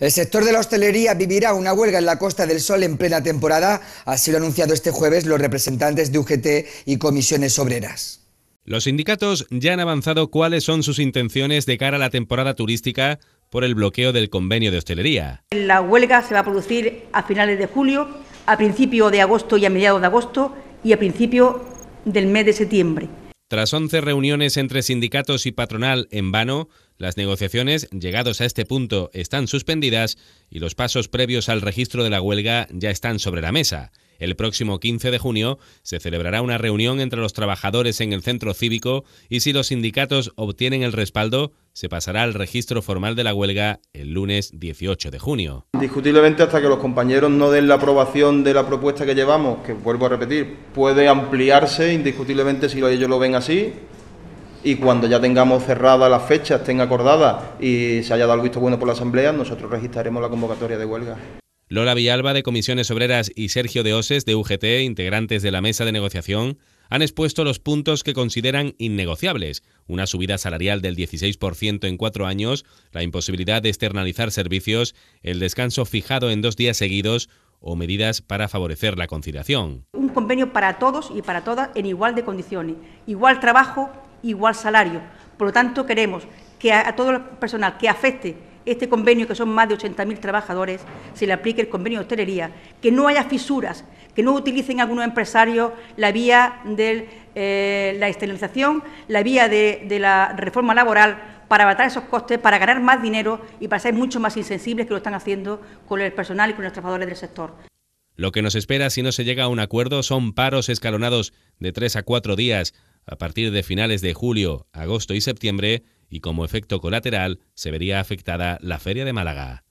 El sector de la hostelería vivirá una huelga en la Costa del Sol en plena temporada, así lo han anunciado este jueves los representantes de UGT y comisiones obreras. Los sindicatos ya han avanzado cuáles son sus intenciones de cara a la temporada turística por el bloqueo del convenio de hostelería. La huelga se va a producir a finales de julio, a principio de agosto y a mediados de agosto y a principio del mes de septiembre. Tras 11 reuniones entre sindicatos y patronal en vano, las negociaciones, llegados a este punto, están suspendidas y los pasos previos al registro de la huelga ya están sobre la mesa. El próximo 15 de junio se celebrará una reunión entre los trabajadores en el centro cívico y si los sindicatos obtienen el respaldo, se pasará al registro formal de la huelga el lunes 18 de junio. Indiscutiblemente hasta que los compañeros no den la aprobación de la propuesta que llevamos, que vuelvo a repetir, puede ampliarse, indiscutiblemente si ellos lo ven así, y cuando ya tengamos cerradas las fechas, estén acordadas y se haya dado el visto bueno por la Asamblea, nosotros registraremos la convocatoria de huelga. Lola Villalba de Comisiones Obreras y Sergio de Oses de UGT, integrantes de la mesa de negociación, han expuesto los puntos que consideran innegociables. Una subida salarial del 16% en cuatro años, la imposibilidad de externalizar servicios, el descanso fijado en dos días seguidos o medidas para favorecer la conciliación. Un convenio para todos y para todas en igual de condiciones. Igual trabajo, igual salario. Por lo tanto, queremos que a, todo el personal que afecte este convenio, que son más de 80.000 trabajadores, se le aplique el convenio de hostelería, que no haya fisuras, que no utilicen algunos empresarios la vía de eh, la externalización, la vía de, de la reforma laboral para abatar esos costes, para ganar más dinero y para ser mucho más insensibles que lo están haciendo con el personal y con los trabajadores del sector. Lo que nos espera si no se llega a un acuerdo son paros escalonados de tres a cuatro días a partir de finales de julio, agosto y septiembre y como efecto colateral se vería afectada la Feria de Málaga.